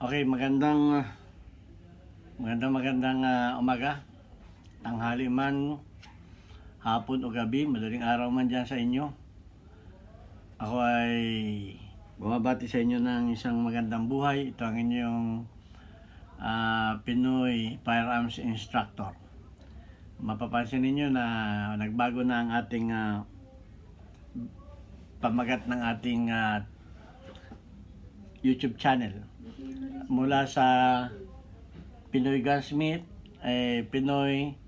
Okay, magandang magandang magandang uh, umaga. Tanghali man, hapon o gabi, madaling araw man dyan sa inyo. Ako ay bumabati sa inyo ng isang magandang buhay. Ito ang inyong uh, Pinoy Firearms Instructor. Mapapansin ninyo na nagbago na ang ating uh, pamagat ng ating uh, YouTube channel mula sa Pinoy Gunsmith, eh, Pinoy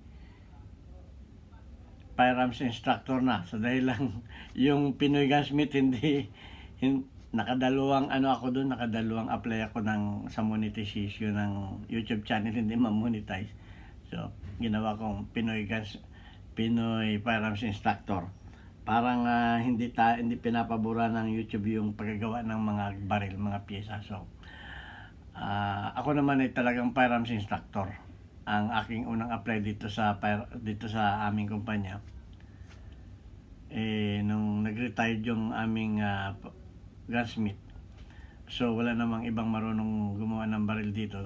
firearms instructor na. So dahil lang yung Pinoy Gunsmith hindi, hindi nakadalawang ano ako doon, nakadalawang apply ako ng sa monetization ng YouTube channel hindi ma-monetize. So ginawa kong Pinoy Guns Pinoy firearms instructor. Parang uh, hindi ta hindi pinapabura ng YouTube yung paggawa ng mga baril, mga piyesa So Uh, ako naman ay talagang firearms instructor. Ang aking unang apply dito sa dito sa aming kumpanya eh nung nag-retired yung aming uh, gunsmith. So wala namang ibang marunong gumawa ng baril dito.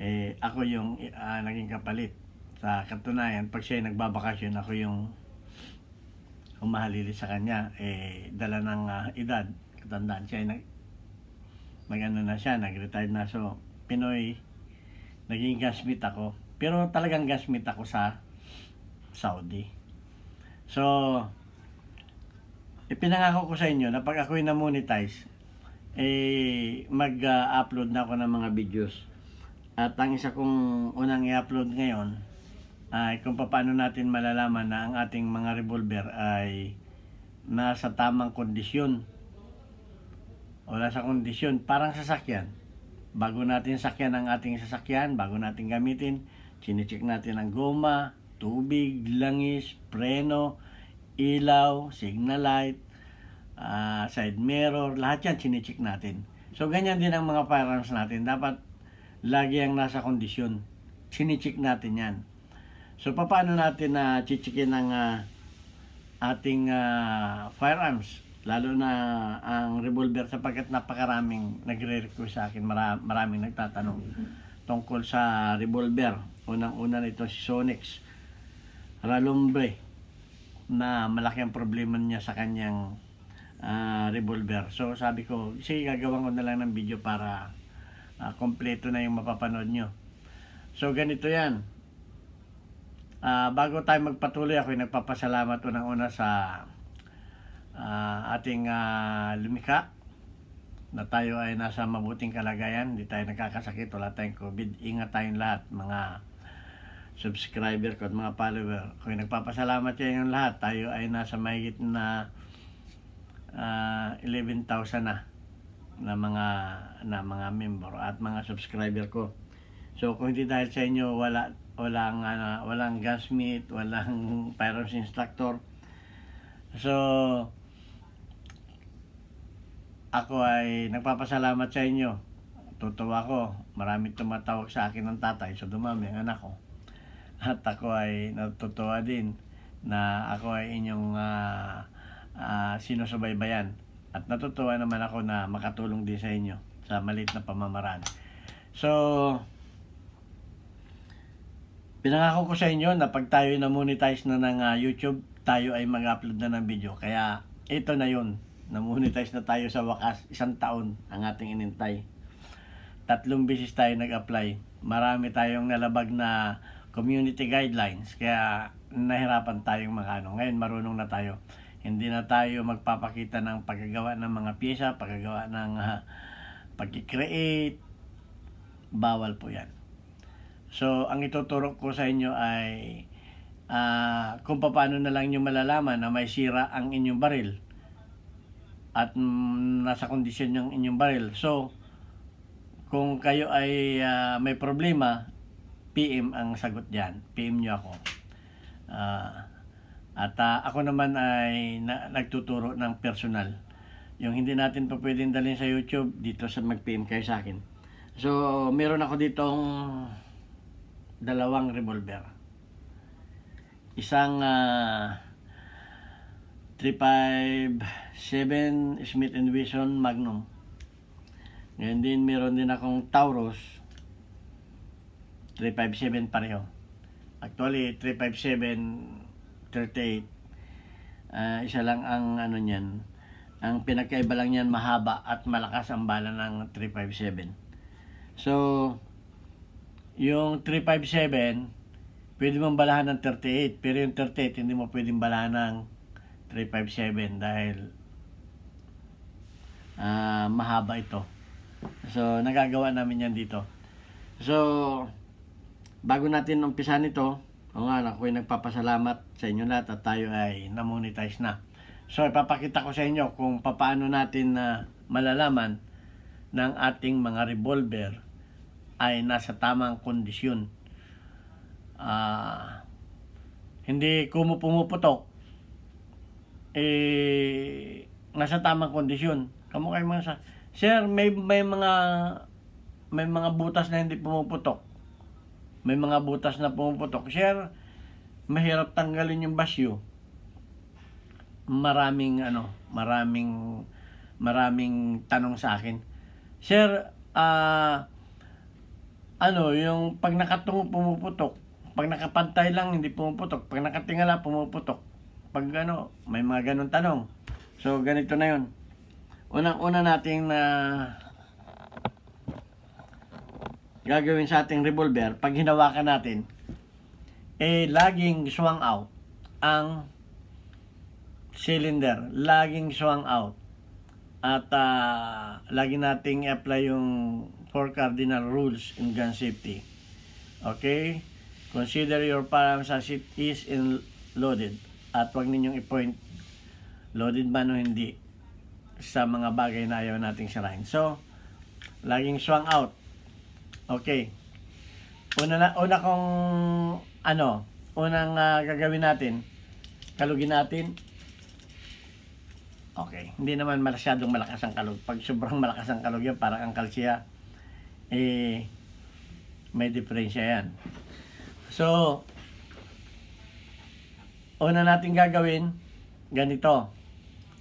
Eh ako yung uh, naging kapalit. Sa katunayan, pag siya nagbabakasyon, ako yung humahalili sa kanya. Eh dala ng uh, edad, katandaan siya nag nagano na siya, nag retire na. So, Pinoy, naging gasmit ako. Pero talagang gasmit ako sa Saudi. So, ipinangako ko sa inyo na pag ako'y na-monetize, eh, mag-upload na ako ng mga videos. At ang isa kong unang i-upload ngayon, ay kung paano natin malalaman na ang ating mga revolver ay nasa tamang kondisyon o sa kondisyon, parang sasakyan. Bago natin sakyan ang ating sasakyan, bago natin gamitin, chinecheck natin ang goma, tubig, langis, preno, ilaw, signal light, uh, side mirror, lahat yan chinecheck natin. So, ganyan din ang mga firearms natin. Dapat lagi ang nasa kondisyon. Chinecheck natin yan. So, paano natin na uh, chichikin ang uh, ating uh, firearms? Lalo na ang revolver sapagkat napakaraming nagre-request sa akin, mara maraming nagtatanong tungkol sa revolver. Unang-una nito si Sonix Ralombre na malaki ang problema niya sa kanyang uh, revolver. So sabi ko, sige gagawin ko na lang ng video para uh, kompleto na yung mapapanood nyo. So ganito yan. Uh, bago tayo magpatuloy, ako ay nagpapasalamat unang-una sa uh, ating uh, lumikha na tayo ay nasa mabuting kalagayan, hindi tayo nagkakasakit, wala tayong COVID. Ingat tayong lahat, mga subscriber ko at mga follower. Kung nagpapasalamat sa inyong lahat, tayo ay nasa mahigit na uh, ah, 11,000 na na mga na mga member at mga subscriber ko. So kung hindi dahil sa inyo wala walang uh, walang meet walang firearms instructor. So ako ay nagpapasalamat sa inyo. Totoo ako, maraming tumatawag sa akin ng tatay, so dumami ang anak ko. At ako ay natutuwa din na ako ay inyong uh, uh, sinusubaybayan. At natutuwa naman ako na makatulong din sa inyo sa maliit na pamamaraan. So, pinangako ko sa inyo na pag tayo na monetize na ng uh, YouTube, tayo ay mag-upload na ng video. Kaya, ito na yun. Namonetize na tayo sa wakas. Isang taon ang ating inintay. Tatlong beses tayo nag-apply. Marami tayong nalabag na community guidelines. Kaya nahirapan tayong makano. Ngayon marunong na tayo. Hindi na tayo magpapakita ng paggawa ng mga pyesa, paggawa ng uh, ah, pag-create. Bawal po yan. So, ang ituturo ko sa inyo ay uh, kung paano na lang nyo malalaman na may sira ang inyong baril at nasa kondisyon yung inyong baril. So, kung kayo ay uh, may problema, PM ang sagot diyan. PM niyo ako. Uh, at uh, ako naman ay na- nagtuturo ng personal. Yung hindi natin pa pwedeng dalhin sa YouTube, dito sa mag-PM kayo sa akin. So, meron ako ditong dalawang revolver. Isang uh, 357 Smith and Wesson Magnum. Ngayon din, meron din akong Taurus 357 pareho. Actually, 357 38 uh, isa lang ang ano niyan. Ang pinakaiba lang niyan mahaba at malakas ang bala ng 357. So, yung 357 pwede mong balahan ng 38 pero yung 38 hindi mo pwedeng balahan ng 357 dahil uh, mahaba ito. So, nagagawa namin yan dito. So, bago natin umpisan ito, o nga, ako nagpapasalamat sa inyo lahat at tayo ay namonetize na. So, ipapakita ko sa inyo kung paano natin na uh, malalaman ng ating mga revolver ay nasa tamang kondisyon. Uh, hindi kumupumuputok eh, nasa tamang kondisyon. Kamo kay mga sa, Sir, may, may mga may mga butas na hindi pumuputok. May mga butas na pumuputok. Sir, mahirap tanggalin yung basyo. Maraming ano, maraming maraming tanong sa akin. Sir, ah uh, ano, yung pag nakatungo pumuputok, pag nakapantay lang hindi pumuputok, pag nakatingala pumuputok pag ano, may mga ganun tanong. So, ganito na yun. Unang-una nating na gagawin sa ating revolver, pag hinawakan natin, eh, laging swang out ang cylinder. Laging swang out. At uh, lagi nating apply yung four cardinal rules in gun safety. Okay? Consider your firearm as it is in loaded at huwag ninyong i-point loaded man o hindi sa mga bagay na ayaw nating sirahin. So, laging swang out. Okay. Una na una kong ano, unang uh, gagawin natin, kalugin natin. Okay, hindi naman masyadong malakas ang kalog. Pag sobrang malakas ang kalog yan, parang ang kalsya, eh, may diferensya yan. So, una natin gagawin, ganito.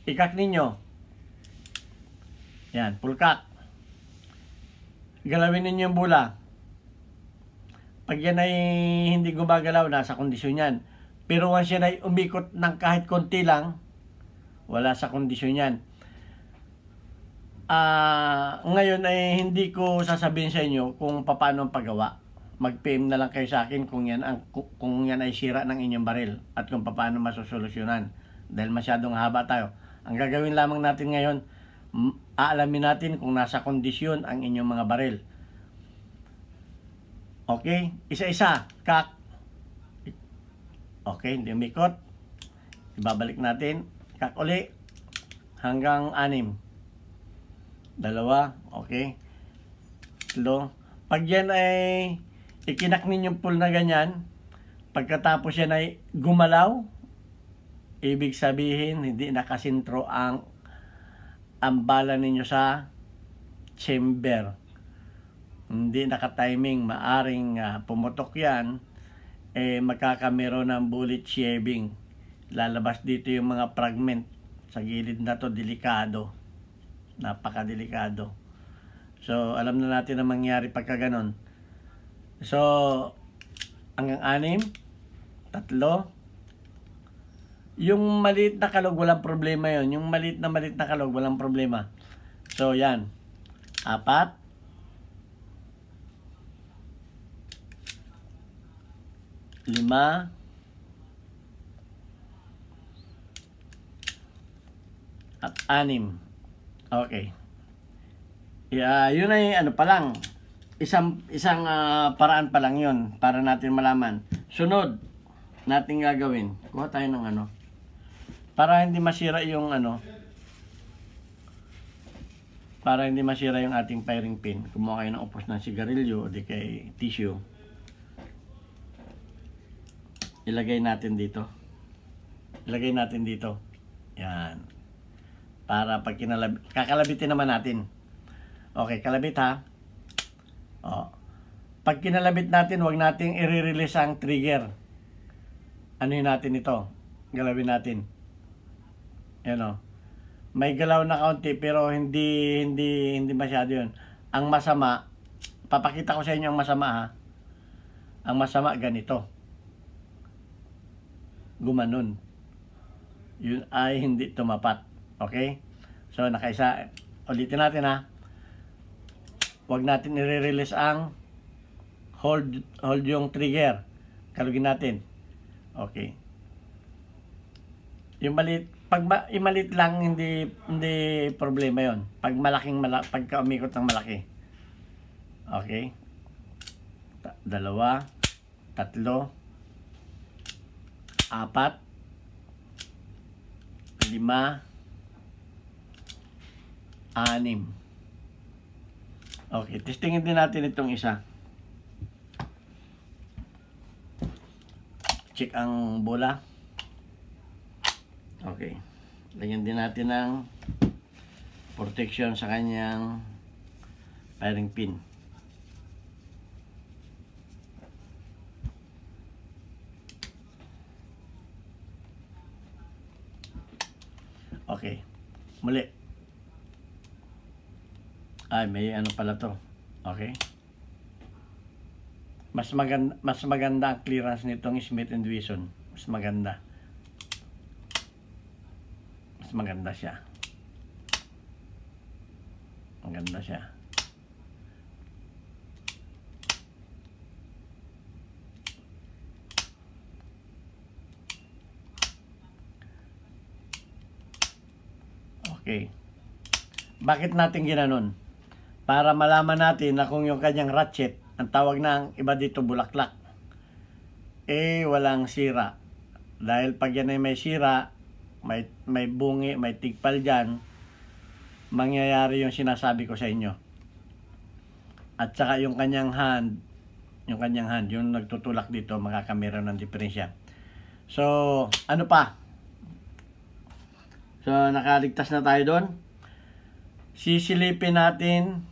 Ikak ninyo. Yan, pulkak. Galawin ninyo yung bula. Pag yan ay hindi gumagalaw, nasa kondisyon yan. Pero once yan ay umikot ng kahit konti lang, wala sa kondisyon yan. Uh, ngayon ay hindi ko sasabihin sa inyo kung paano ang paggawa mag-PM na lang kayo sa akin kung yan, ang, kung yan ay sira ng inyong baril at kung paano masosolusyonan. Dahil masyadong haba tayo. Ang gagawin lamang natin ngayon, aalamin natin kung nasa kondisyon ang inyong mga baril. Okay? Isa-isa. Kak. Okay, hindi umikot. Ibabalik natin. Kak uli. Hanggang anim. Dalawa. Okay. Slow. Pag yan ay ikinaknin yung pool na ganyan, pagkatapos yan ay gumalaw, ibig sabihin hindi nakasintro ang ang bala ninyo sa chamber. Hindi nakatiming, maaring uh, pumutok yan, eh magkakamero ng bullet shaving. Lalabas dito yung mga fragment sa gilid na to, delikado. Napaka-delikado. So, alam na natin ang mangyari pagka ganon So, hanggang anim, tatlo. Yung maliit na kalog, walang problema yon Yung maliit na maliit na kalog, walang problema. So, yan. Apat. Lima. At anim. Okay. Yeah, yun ay ano pa lang isang isang uh, paraan pa lang 'yon para natin malaman. Sunod nating gagawin. Kuha tayo ng ano para hindi masira yung ano para hindi masira yung ating firing pin. Kumuha kayo ng upos ng sigarilyo o di kay tissue. Ilagay natin dito. Ilagay natin dito. Yan. Para pag kinalab kakalabitin naman natin. Okay, kalabit ha. Oh. Pag kinalabit natin, wag nating i-release ang trigger. Anuhin natin ito. Galawin natin. Yan o. Oh. May galaw na kaunti pero hindi hindi hindi masyado 'yun. Ang masama, papakita ko sa inyo ang masama ha. Ang masama ganito. Gumanon. Yun ay hindi tumapat. Okay? So nakaisa ulitin natin ha wag natin i-release ang hold, hold yung trigger. Kalugin natin. Okay. Yung maliit, pag ma, yung maliit lang, hindi, hindi problema yon Pag malaking, mala, pagka umikot ng malaki. Okay. Ta dalawa, tatlo, apat, lima, anim. Okay, testingin din natin itong isa. Check ang bola. Okay. Lagyan din natin ng protection sa kanyang firing pin. Okay. Muli ay may ano pala to okay mas maganda mas maganda ang clearance nitong Smith Wesson mas maganda mas maganda siya maganda siya okay bakit natin ginanon para malaman natin na kung yung kanyang ratchet, ang tawag ng iba dito bulaklak, eh walang sira. Dahil pag yan ay may sira, may, may bungi, may tigpal dyan, mangyayari yung sinasabi ko sa inyo. At saka yung kanyang hand, yung kanyang hand, yung nagtutulak dito, makakamera ng diferensya. So, ano pa? So, nakaligtas na tayo doon. Sisilipin natin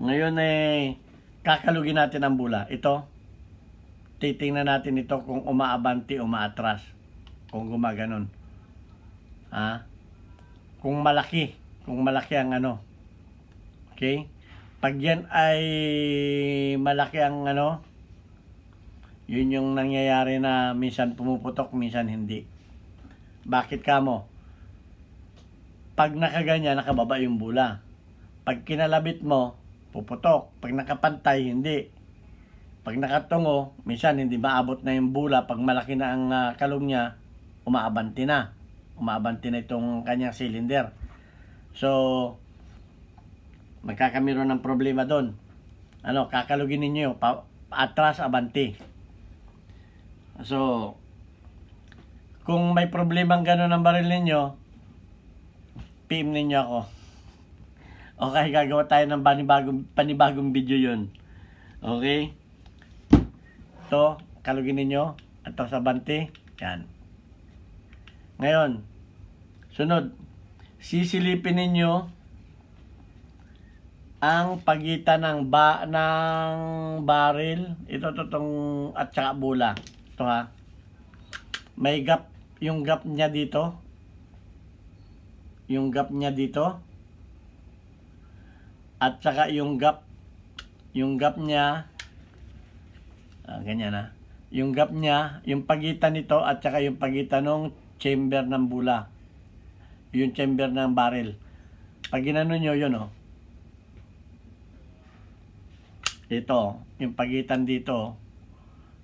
Ngayon eh, kakalugin natin ang bula. Ito, titingnan natin ito kung umaabanti, umaatras. Kung gumaganon. Ha? Kung malaki. Kung malaki ang ano. Okay? Pag yan ay malaki ang ano, yun yung nangyayari na minsan pumuputok, minsan hindi. Bakit ka mo? Pag nakaganya, nakababa yung bula. Pag kinalabit mo, puputok. Pag nakapantay, hindi. Pag nakatungo, minsan hindi maabot na yung bula. Pag malaki na ang uh, ah, kalong niya, umaabanti na. Umaabanti na itong kanyang cylinder. So, magkakamiro ng problema doon. Ano, kakalugin ninyo, pa, atras, abanti. So, kung may problema ang gano'n ng baril ninyo, PM ninyo ako. Okay, gagawa tayo ng panibagong, panibagong video yon Okay? Ito, kalugin ninyo. At sa bante. Yan. Ngayon, sunod. Sisilipin ninyo ang pagitan ng ba ng barrel ito totong at saka bula ito ha may gap yung gap niya dito yung gap niya dito at saka yung gap, yung gap niya, ah, ganyan na. Ah. Yung gap niya, yung pagitan nito at saka yung pagitan ng chamber ng bula. Yung chamber ng barrel. Pag ginano niyo yun, oh. Ito, yung pagitan dito.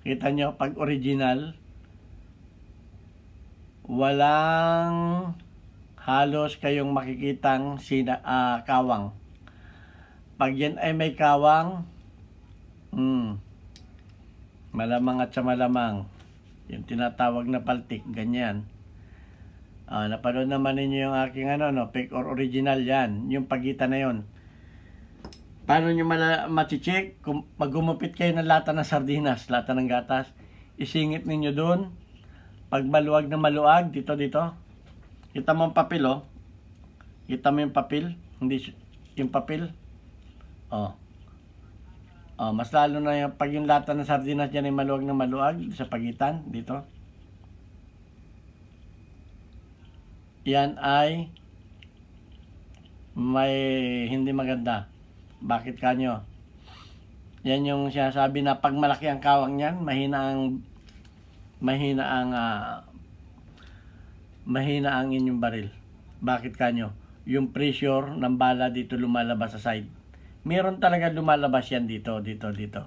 Kita niyo pag original, walang halos kayong makikitang sina, uh, kawang. Pag yan ay may kawang, mm, malamang at sa yung tinatawag na paltik, ganyan. Uh, napanood naman ninyo yung aking ano, no, fake or original yan, yung pagitan na yon. Paano nyo mala- maticheck? Kung pag gumupit kayo ng lata ng sardinas, lata ng gatas, isingit ninyo doon. Pag maluwag na maluwag, dito, dito. Kita mo ang papel, oh. Kita mo yung papel? Hindi, yung papel. Oh. Oh, mas lalo na yung, pag yung lata ng sardinas dyan ay maluwag na maluwag sa pagitan, dito. Yan ay may hindi maganda. Bakit kanyo? Yan yung sinasabi na pag malaki ang kawang niyan, mahina ang mahina ang uh, mahina ang inyong baril. Bakit kanyo? Yung pressure ng bala dito lumalabas sa side meron talaga lumalabas yan dito, dito, dito.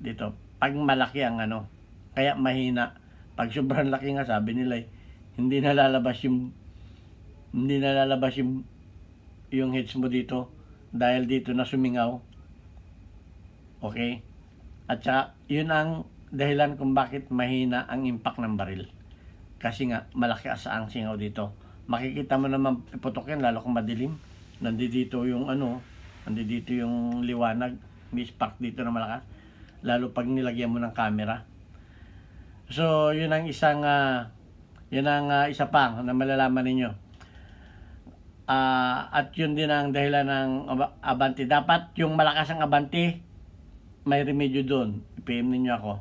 Dito, pag malaki ang ano. Kaya mahina. Pag sobrang laki nga, sabi nila eh, hindi nalalabas yung hindi nalalabas yung yung hits mo dito dahil dito na sumingaw. Okay? At saka, yun ang dahilan kung bakit mahina ang impact ng baril. Kasi nga, malaki asa ang singaw dito. Makikita mo naman, iputok yan, lalo kung madilim. Nandito dito yung ano, Andi dito yung liwanag. May spark dito na malakas. Lalo pag nilagyan mo ng camera. So, yun ang isang, uh, yun ang uh, isa pang na malalaman ninyo. Uh, at yun din ang dahilan ng abante. Dapat yung malakas ang abante, may remedyo doon. I-PM ninyo ako.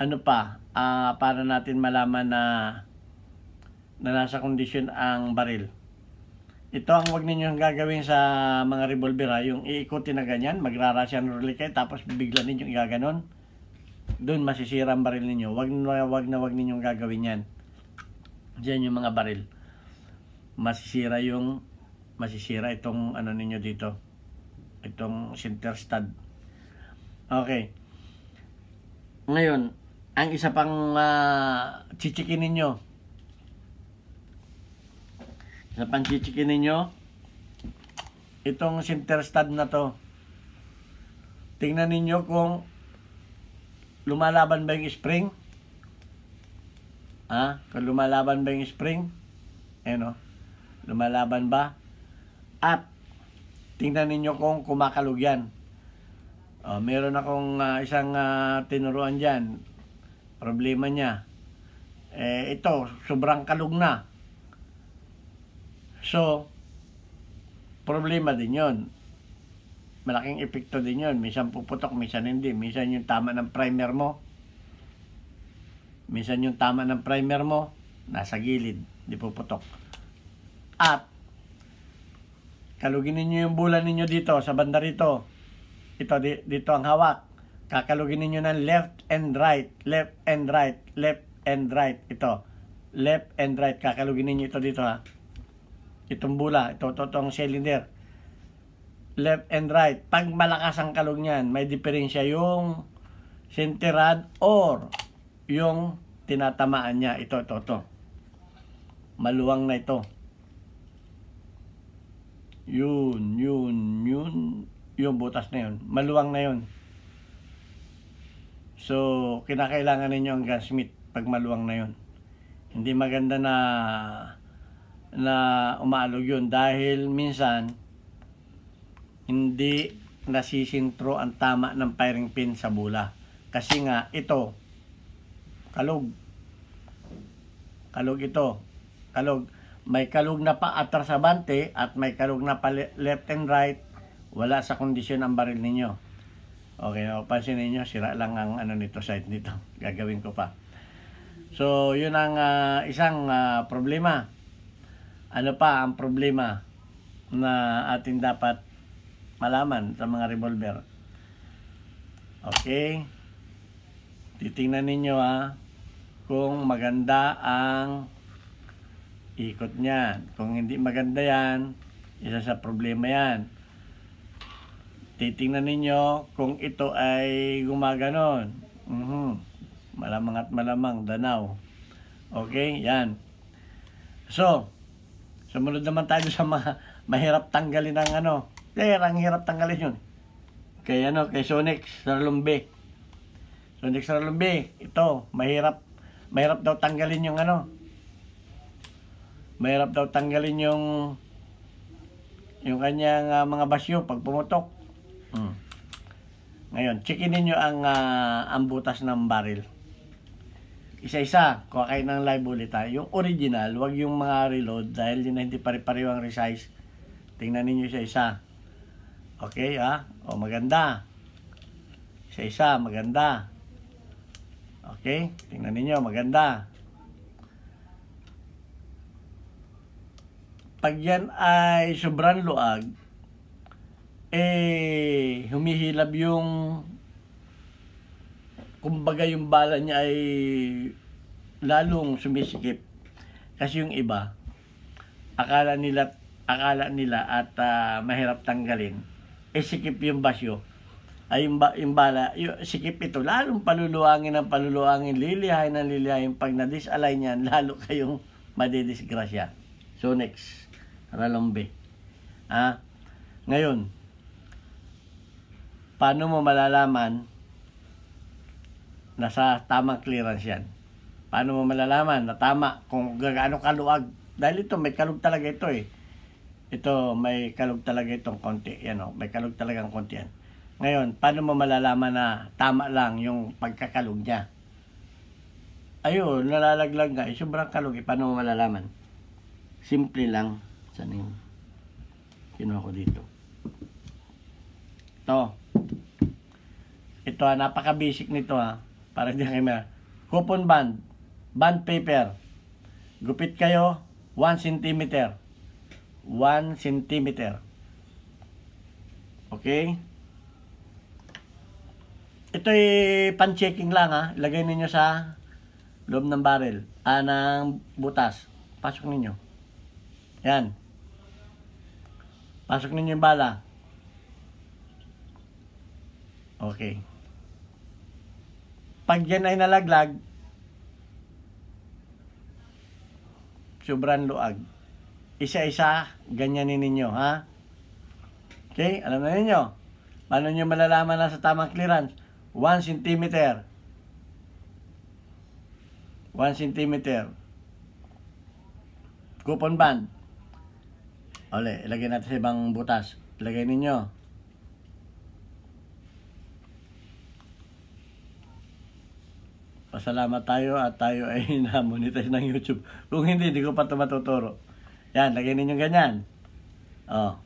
Ano pa, uh, para natin malaman na na nasa kondisyon ang baril. Ito ang wag ninyong gagawin sa mga revolver ha. Yung iikutin na ganyan, magrarasya ng rule kayo, tapos bigla ninyong igaganon. Doon masisira ang baril ninyo. Wag na wag na wag ninyong gagawin yan. Diyan yung mga baril. Masisira yung, masisira itong ano ninyo dito. Itong center stud. Okay. Ngayon, ang isa pang uh, chichikin ninyo, sa panchichikin ninyo itong center stud na to tingnan ninyo kung lumalaban ba yung spring ha kung lumalaban ba yung spring ano lumalaban ba at tingnan ninyo kung kumakalugyan oh, meron akong uh, isang uh, tinuruan dyan problema niya eh, ito sobrang kalug na So, problema din yon Malaking epekto din yon Minsan puputok, minsan hindi. Minsan yung tama ng primer mo. Minsan yung tama ng primer mo, nasa gilid, di puputok. At, kalugin niyo yung bulan ninyo dito, sa banda rito. Ito, di, dito ang hawak. Kakalugin niyo ng left and right, left and right, left and right. Ito, left and right. Kakalugin niyo ito dito ha itong bula, ito, totoong cylinder. Left and right. Pag malakas ang kalog niyan, may diferensya yung center rod or yung tinatamaan niya. Ito, ito, ito. Maluwang na ito. Yun, yun, yun. Yung butas na yun. Maluwang na yun. So, kinakailangan ninyo ang gunsmith pag maluwang na yun. Hindi maganda na na umalog yun dahil minsan hindi nasisintro ang tama ng firing pin sa bula kasi nga ito kalog kalog ito kalog may kalog na pa atras abante at may kalog na pa left and right wala sa kondisyon ang baril ninyo okay no pansin niyo sira lang ang ano nito side nito gagawin ko pa so yun ang uh, isang uh, problema ano pa ang problema na atin dapat malaman sa mga revolver. Okay? Titingnan ninyo ha kung maganda ang ikot niya Kung hindi maganda yan, isa sa problema yan. Titingnan ninyo kung ito ay gumaganon. Mm -hmm. Malamang at malamang, danaw. Okay, yan. So, Sumunod naman tayo sa ma mahirap tanggalin ng ano. Eh, ang hirap tanggalin yun. Kay ano, kay Sonix Sarlumbe. Sonix Sarlumbe, ito, mahirap. Mahirap daw tanggalin yung ano. Mahirap daw tanggalin yung yung kanyang uh, mga basyo pag pumutok. Mm. Ngayon, checkin nyo ang, uh, ang butas ng baril isa-isa, kuha kayo ng live ulit tayo. Yung original, wag yung mga reload dahil yun hindi pare-pareho ang resize. Tingnan ninyo isa-isa. Okay, ha? O, maganda. Isa-isa, maganda. Okay, tingnan ninyo, maganda. Pag yan ay sobrang luag, eh, humihilab yung kumbaga yung bala niya ay lalong sumisikip. Kasi yung iba, akala nila akala nila at uh, mahirap tanggalin, eh sikip yung basyo. Ay yung, ba, yung bala, yung, sikip ito, lalong paluluangin ng paluluangin, lilihain ng lilihain. Pag na-disalign yan, lalo kayong madidisgrasya. So next, Ralombe. Ah, ngayon, paano mo malalaman nasa tamang clearance yan. Paano mo malalaman na tama kung gaano kaluwag? Dahil ito, may kalug talaga ito eh. Ito, may kalug talaga itong konti. Yan o, oh, may kalug talagang konti yan. Ngayon, paano mo malalaman na tama lang yung pagkakalug niya? Ayun, nalalaglag nga. Eh, sobrang kalug. Eh, paano mo malalaman? Simple lang. Saan yung kinuha ko dito? Ito. Ito, ah, napaka-basic nito ha ah. Para hindi kayo Coupon band. Band paper. Gupit kayo 1 cm. 1 cm. Okay? Ito ay pan-checking lang ha. Ilagay ninyo sa loob ng barrel. Ah, ng butas. Pasok ninyo. Yan. Pasok ninyo yung bala. Okay. Pag yan ay nalaglag, sobrang luag. Isa-isa, ganyanin ninyo, ha? Okay? Alam na ninyo. Paano nyo malalaman na sa tamang clearance? 1 cm. 1 cm. Coupon band. Ole, ilagay natin sa ibang butas. Ilagay ninyo. Pasalamat tayo at tayo ay na-monetize ng YouTube. Kung hindi, hindi ko pa ito matuturo. Yan, lagay ninyo ganyan. Oh.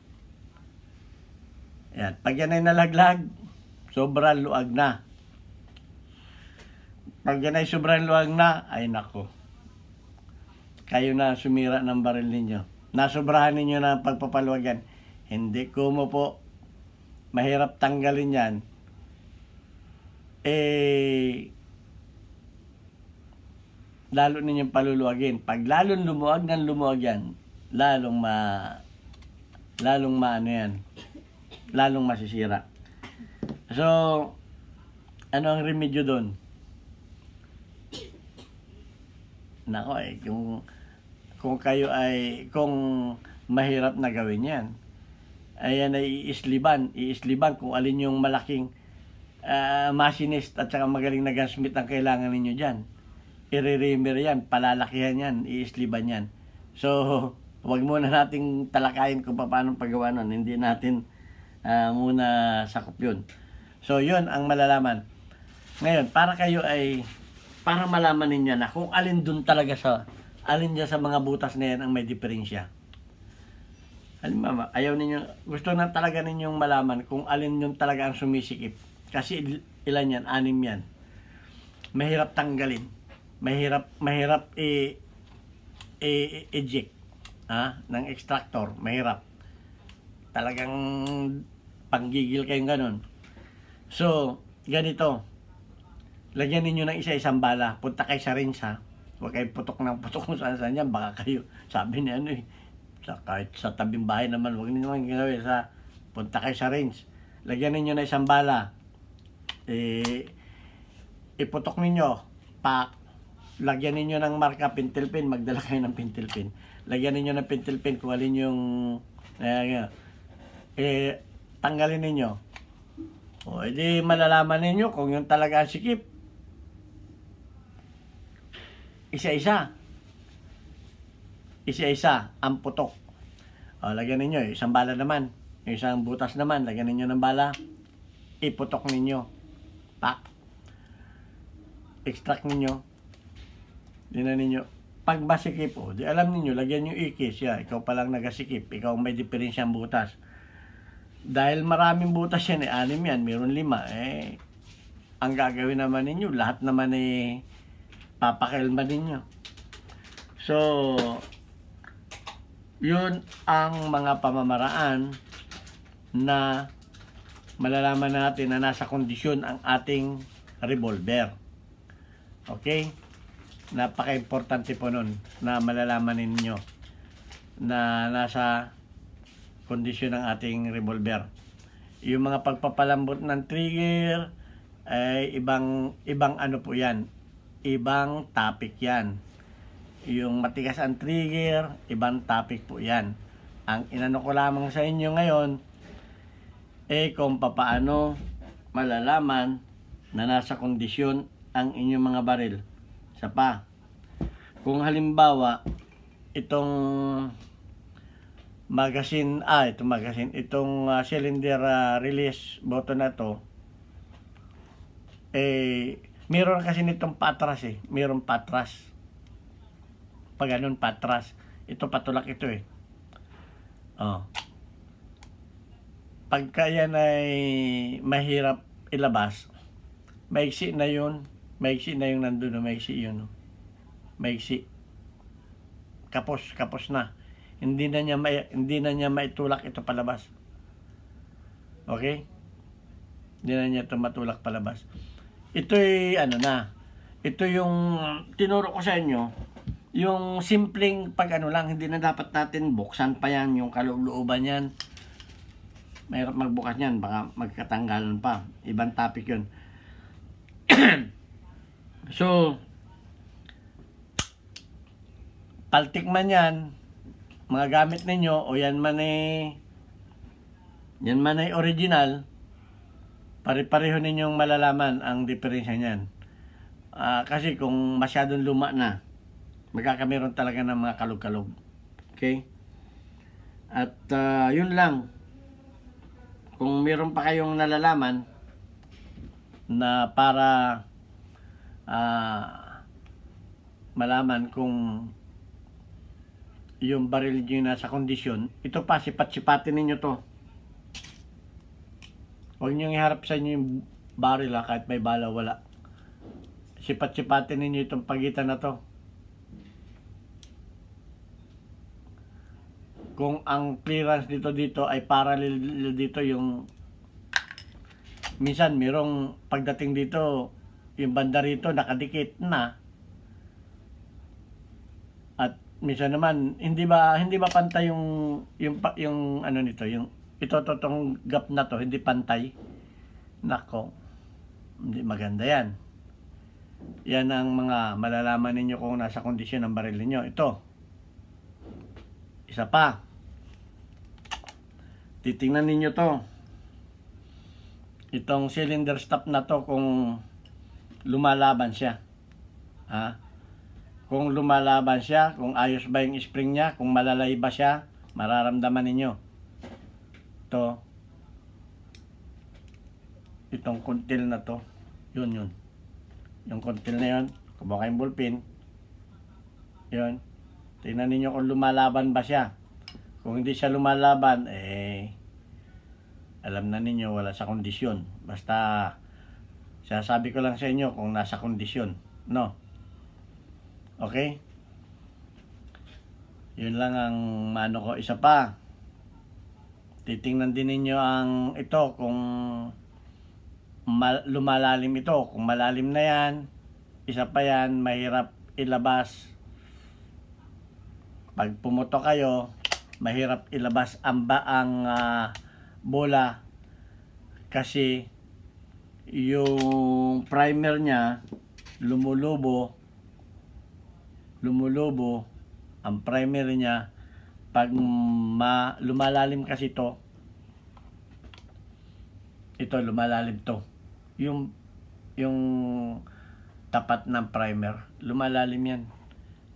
Yan. Pag yan ay nalaglag, sobrang luag na. Pag yan ay sobrang luag na, ay nako. Kayo na sumira ng baril ninyo. Nasobrahan ninyo ng pagpapaluwagan. Hindi ko mo po. Mahirap tanggalin yan. Eh, lalo ninyong paluluwagin. Pag lalong lumuwag ng lumuwag yan, lalong ma lalong maano yan, lalong masisira. So, ano ang remedyo doon? Nako eh, kung, kung kayo ay, kung mahirap na gawin yan, ayan ay iisliban, iisliban kung alin yung malaking uh, machinist at saka magaling na gunsmith ang kailangan ninyo dyan i yan, palalakihan yan, iisliban yan. So, wag muna nating talakayin kung paano paggawa nun. Hindi natin uh, muna sakop yun. So, yun ang malalaman. Ngayon, para kayo ay, para malaman ninyo na kung alin dun talaga sa, alin dyan sa mga butas na yan ang may diferensya. mama, ayaw ninyo, gusto na talaga ninyong malaman kung alin yung talaga ang sumisikip. Kasi ilan yan, anim yan. Mahirap tanggalin mahirap mahirap i i-eject ha ng extractor, mahirap. Talagang panggigil kayong ganun. So, ganito. Lagyan niyo ng isa-isang bala. Punta kay sa rinse Huwag kayong putok ng putok kung saan saan yan. Baka kayo, sabi ni ano eh. Sa, kahit sa tabing bahay naman, huwag niyo nang gagawin sa punta kay sa rinse. Lagyan niyo na isang bala. Eh, iputok niyo pak lagyan niyo ng marka pentel pen, magdala kayo ng pentel pen. Lagyan niyo ng pentel pen kung yung eh, eh tanggalin niyo. O edi malalaman niyo kung yung talaga sikip. Isa-isa. Isa-isa ang putok. O, lagyan niyo isang bala naman. Isang butas naman, lagyan niyo ng bala. Iputok niyo. Pak. Extract niyo hindi na ninyo. Pag masikip, oh, di alam niyo lagyan nyo ikis. siya. ikaw palang nagasikip. Ikaw may diferensyang butas. Dahil maraming butas yan, eh, anim yan, meron lima. Eh, ang gagawin naman ninyo, lahat naman ay eh, papakelma ninyo. So, yun ang mga pamamaraan na malalaman natin na nasa kondisyon ang ating revolver. Okay? Napaka-importante po nun na malalaman ninyo na nasa kondisyon ng ating revolver. Yung mga pagpapalambot ng trigger, ay ibang ibang ano po 'yan. Ibang topic 'yan. Yung matigas ang trigger, ibang topic po 'yan. Ang inano ko lamang sa inyo ngayon eh kung paano malalaman na nasa kondisyon ang inyong mga baril. Isa pa, kung halimbawa, itong magazine, ah, itong magazine, itong uh, cylinder uh, release button na to, eh, meron kasi nitong patras eh. Meron patras. Pag ganun, patras. Ito patulak ito eh. Oh. Pagka yan ay mahirap ilabas, maiksi na yun. Maiksi na yung nandun, no? maiksi yun. No? Maiksi. Kapos, kapos na. Hindi na niya may, hindi na niya maitulak ito palabas. Okay? Hindi na niya ito matulak palabas. Ito'y ano na. Ito yung tinuro ko sa inyo. Yung simpleng pag ano lang, hindi na dapat natin buksan pa yan, yung kaloob-looban yan. Mahirap magbukas yan, baka magkatanggalan pa. Ibang topic yun. So, paltik man yan, mga gamit ninyo, o yan man ay, yan man ay original, pare-pareho ninyong malalaman ang diferensya niyan. Uh, kasi kung masyadong luma na, magkakameron talaga ng mga kalog-kalog. Okay? At uh, yun lang. Kung meron pa kayong nalalaman na para uh, malaman kung yung baril nyo nasa kondisyon. Ito pa, sipat-sipatin ninyo to. Huwag nyo iharap sa inyo yung baril ha, ah, kahit may bala wala. Sipat-sipatin ninyo itong pagitan na to. Kung ang clearance dito dito ay parallel dito yung minsan merong pagdating dito yung banda rito nakadikit na at minsan naman hindi ba hindi ba pantay yung yung yung ano nito yung ito totong gap na to hindi pantay nako hindi maganda yan yan ang mga malalaman ninyo kung nasa kondisyon ng baril niyo ito isa pa titingnan ninyo to itong cylinder stop na to kung lumalaban siya. Ha? Kung lumalaban siya, kung ayos ba yung spring niya, kung malalay ba siya, mararamdaman ninyo. To itong kontil na to, yun yun. Yung kontil na yun, kumuha kayong ballpen, yun. Tingnan ninyo kung lumalaban ba siya. Kung hindi siya lumalaban, eh, alam na ninyo, wala sa kondisyon. Basta, Sasabi ko lang sa inyo kung nasa kondisyon. No? Okay? Yun lang ang mano ko. Isa pa, titingnan din ninyo ang ito kung lumalalim ito. Kung malalim na yan, isa pa yan, mahirap ilabas. Pag pumuto kayo, mahirap ilabas ang ba ang uh, bola kasi yung primer niya lumulubo lumulubo ang primer niya pag ma, lumalalim kasi to ito lumalalim to yung yung tapat ng primer lumalalim yan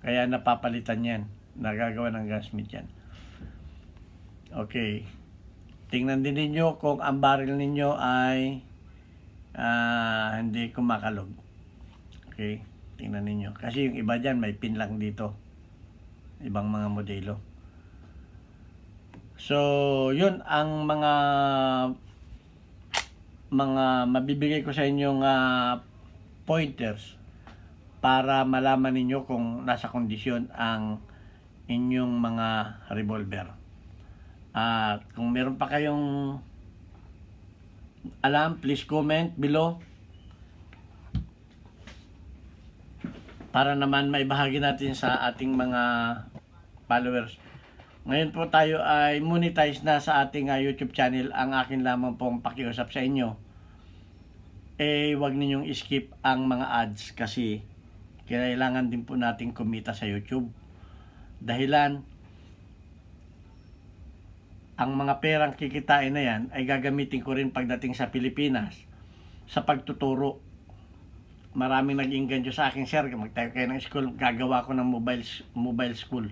kaya napapalitan yan nagagawa ng gunsmith yan okay tingnan din ninyo kung ang barrel ninyo ay uh, hindi kumakalog. Okay? Tingnan ninyo. Kasi yung iba dyan, may pin lang dito. Ibang mga modelo. So, yun ang mga mga mabibigay ko sa inyong uh, pointers para malaman ninyo kung nasa kondisyon ang inyong mga revolver. At uh, kung meron pa kayong alam, please comment below. Para naman maibahagi natin sa ating mga followers. Ngayon po tayo ay monetize na sa ating uh, YouTube channel. Ang akin lamang pong pakiusap sa inyo. Eh, wag ninyong skip ang mga ads kasi kailangan din po nating kumita sa YouTube. Dahilan, ang mga perang kikitain na yan ay gagamitin ko rin pagdating sa Pilipinas sa pagtuturo. Maraming nag-inganyo sa akin, sir, magtayo kayo ng school, gagawa ko ng mobile, mobile school.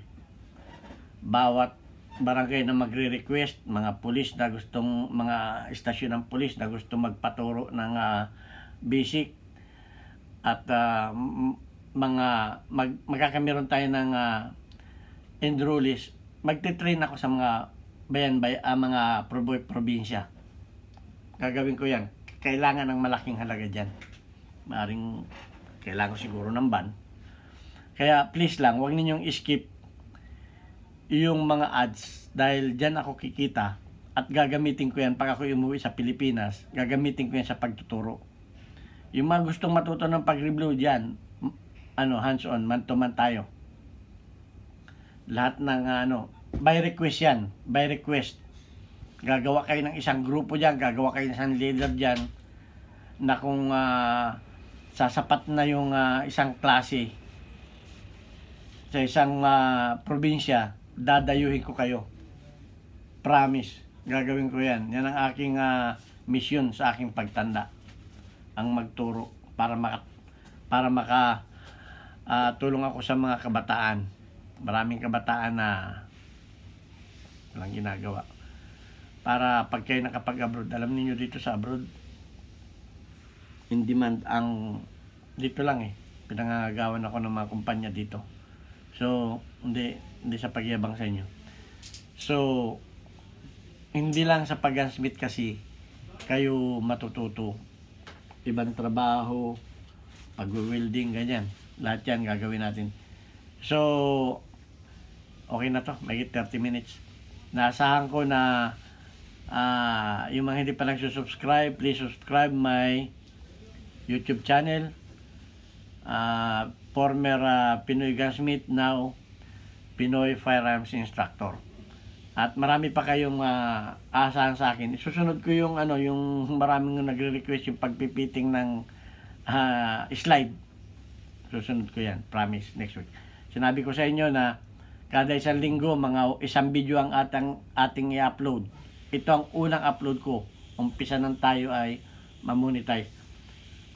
Bawat barangay na magre-request, mga pulis na gustong, mga istasyon ng pulis na gustong magpaturo ng uh, basic at uh, mga mag, magkakamiron tayo ng uh, enrollees, magte-train ako sa mga bayan by ang ah, mga probinsya. Gagawin ko 'yan. Kailangan ng malaking halaga diyan. Maring kailangan ko siguro ng ban. Kaya please lang, huwag ninyong skip yung mga ads dahil diyan ako kikita at gagamitin ko yan pag ako umuwi sa Pilipinas, gagamitin ko yan sa pagtuturo. Yung mga gustong matuto ng pag-review dyan, ano, hands-on, man to man tayo. Lahat ng ah, ano, by request yan, by request. Gagawa kayo ng isang grupo diyan, gagawa kayo ng isang leader diyan na kung uh, sasapat na yung uh, isang klase sa isang uh, probinsya, dadayuhin ko kayo. Promise, gagawin ko yan. Yan ang aking uh, mission sa aking pagtanda. Ang magturo para maka, para maka uh, tulong ako sa mga kabataan. Maraming kabataan na Walang ginagawa. Para pag kayo nakapag-abroad, alam niyo dito sa abroad, in demand ang dito lang eh. Pinangagawan ako ng mga kumpanya dito. So, hindi, hindi sa pagyabang sa inyo. So, hindi lang sa pag-transmit kasi kayo matututo. Ibang trabaho, pag-welding, ganyan. Lahat yan gagawin natin. So, okay na to. May 30 minutes. Naasahan ko na uh, yung mga hindi pa nagsusubscribe, please subscribe my YouTube channel. Uh, former uh, Pinoy Gunsmith, now Pinoy Firearms Instructor. At marami pa kayong uh, asahan sa akin. Susunod ko yung ano, yung maraming nagre-request yung pagpipiting ng uh, slide. Susunod ko yan, promise, next week. Sinabi ko sa inyo na Kada isang linggo, mga isang video ang atang, ating i-upload. Ito ang unang upload ko. Umpisa nang tayo ay mamonetize.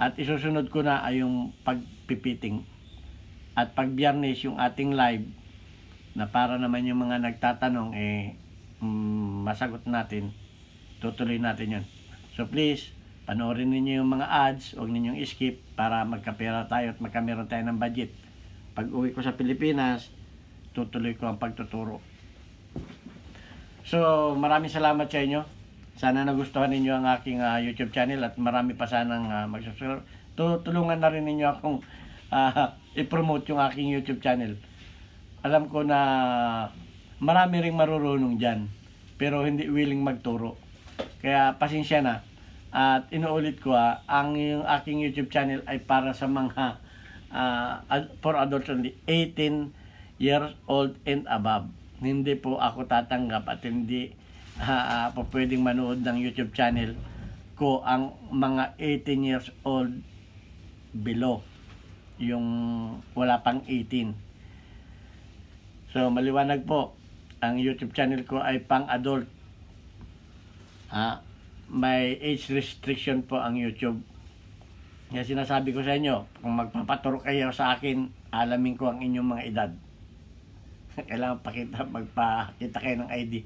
At isusunod ko na ay yung pagpipiting. At pag biyernes yung ating live na para naman yung mga nagtatanong eh mm, masagot natin. Tutuloy natin yun. So please, panoorin ninyo yung mga ads, huwag ninyong skip para magkapera tayo at magkameron tayo ng budget. Pag uwi ko sa Pilipinas, tutuloy ko ang pagtuturo. So, maraming salamat sa inyo. Sana nagustuhan ninyo ang aking uh, YouTube channel at marami pa sanang uh, mag-subscribe. Tutulungan na rin ninyo akong uh, i-promote yung aking YouTube channel. Alam ko na marami ring marurunong dyan pero hindi willing magturo. Kaya pasensya na. At inuulit ko ha, ang yung aking YouTube channel ay para sa mga uh, for adults only 18 years old and above. Hindi po ako tatanggap at hindi uh, po pwedeng manood ng YouTube channel ko ang mga 18 years old below. Yung wala pang 18. So maliwanag po, ang YouTube channel ko ay pang adult. Ha? May age restriction po ang YouTube kaya sinasabi ko sa inyo, kung magpapaturo kayo sa akin, alamin ko ang inyong mga edad. kailangan pakita, magpakita kayo ng ID.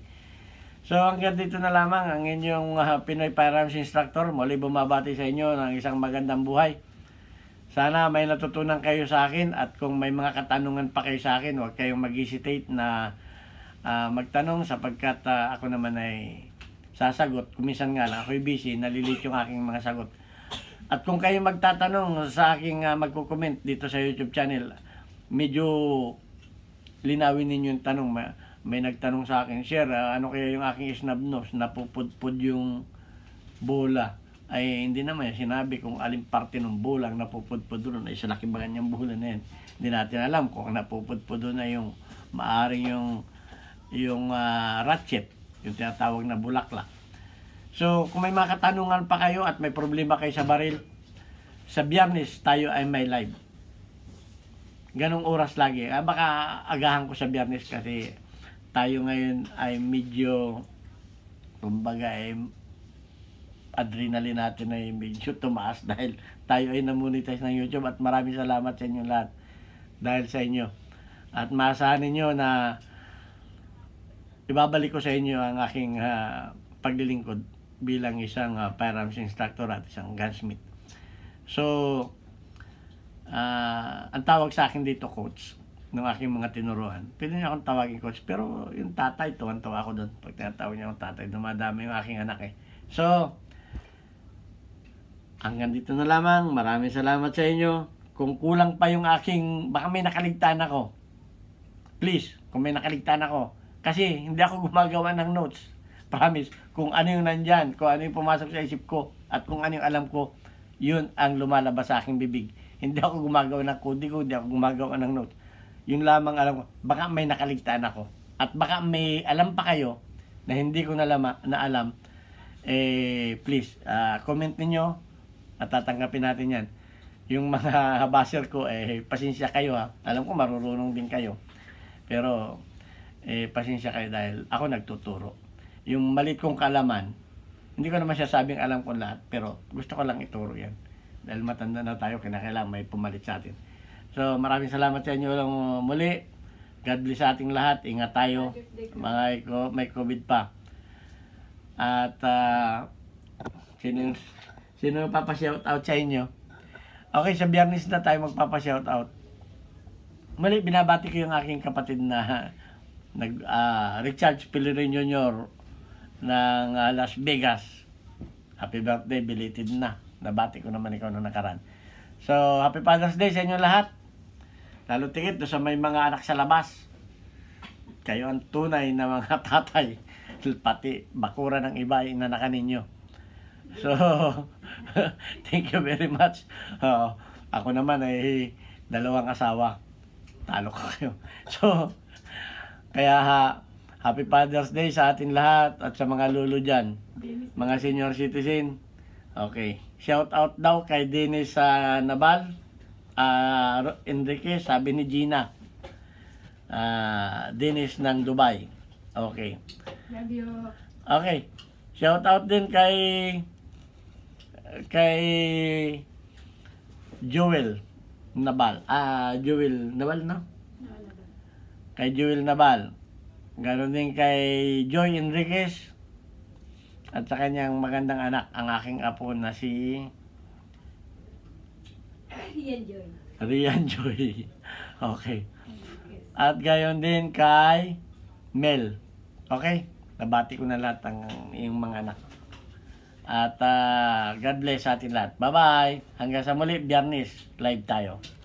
So hanggang dito na lamang ang inyong uh, Pinoy Firearms Instructor. Muli bumabati sa inyo ng isang magandang buhay. Sana may natutunan kayo sa akin at kung may mga katanungan pa kayo sa akin, huwag kayong mag-hesitate na uh, magtanong sapagkat uh, ako naman ay sasagot. Kumisan nga lang, ako'y busy, nalilit yung aking mga sagot. At kung kayo magtatanong sa aking uh, magko-comment dito sa YouTube channel, medyo linawin ninyo yung tanong. May, may nagtanong sa akin, Sir, uh, ano kaya yung aking snub nose? Napupudpud yung bola. Ay, hindi naman yan. Sinabi kung alin parte ng bola ang napupudpud doon. Ay, sa laki ba kanyang bola na yan? Hindi natin alam kung ang napupudpud doon ay yung maaring yung yung uh, ratchet, yung tinatawag na bulaklak. So, kung may mga katanungan pa kayo at may problema kayo sa baril, sa biyernes tayo ay may live ganong oras lagi. Ah, baka agahan ko sa biyernes kasi tayo ngayon ay medyo kumbaga ay eh, adrenaline natin ay medyo tumaas dahil tayo ay namonetize ng YouTube at maraming salamat sa inyo lahat dahil sa inyo. At maasahan ninyo na ibabalik ko sa inyo ang aking uh, paglilingkod bilang isang uh, firearms instructor at isang gunsmith. So, uh, ang tawag sa akin dito coach ng aking mga tinuruan. Pwede niya akong tawagin coach, pero yung tatay, tuwan-tuwa ako doon. Pag tinatawag niya akong tatay, dumadami yung aking anak eh. So, hanggang dito na lamang. Maraming salamat sa inyo. Kung kulang pa yung aking, baka may nakaligtaan ako. Please, kung may nakaligtaan ako. Kasi hindi ako gumagawa ng notes. Promise. Kung ano yung nandyan, kung ano yung pumasok sa isip ko, at kung ano yung alam ko, yun ang lumalabas sa aking bibig hindi ako gumagawa ng code ko, hindi ako gumagawa ng note. Yun lamang alam ko, baka may nakaligtaan ako. At baka may alam pa kayo na hindi ko nalama, na alam, eh, please, uh, comment niyo at tatanggapin natin yan. Yung mga basher ko, eh, pasensya kayo ha. Alam ko marurunong din kayo. Pero, eh, pasensya kayo dahil ako nagtuturo. Yung malit kong kalaman, hindi ko naman sasabing alam ko lahat, pero gusto ko lang ituro yan dahil matanda na tayo, kinakailangan may pumalit sa atin. So maraming salamat sa inyo lang uh, muli. God bless sa ating lahat. Ingat tayo. Mga iko may COVID pa. At uh, sino, sino papashout out sa inyo? Okay, sa biyernes na tayo magpapashout out. Muli, binabati ko yung aking kapatid na nag uh, Richard Pilirino Jr. ng uh, Las Vegas. Happy birthday, belated na. Nabati ko naman ikaw nung nakaraan. So, happy Father's Day sa inyo lahat. Lalo tingit do sa may mga anak sa labas. Kayo ang tunay na mga tatay. Pati bakura ng iba ay inanaka ninyo. So, thank you very much. Uh, ako naman ay dalawang asawa. Talo ko kayo. So, kaya ha, Happy Father's Day sa atin lahat at sa mga lolo dyan. Mga senior citizen. Okay. Shout out daw kay Dennis uh, Nabal. Uh, Enrique, sabi ni Gina. Uh, Dennis ng Dubai. Okay. Love you. Okay. Shout out din kay kay Joel Nabal. Ah, Joel Nabal, no? Kay Joel Nabal. Ganon din kay Joy Enriquez at sa kanyang magandang anak, ang aking apo na si... Rian Joy. Rian Joy. Okay. At gayon din kay Mel. Okay? Nabati ko na lahat ang iyong mga anak. At uh, God bless sa atin lahat. Bye-bye. Hanggang sa muli, biyernes, live tayo.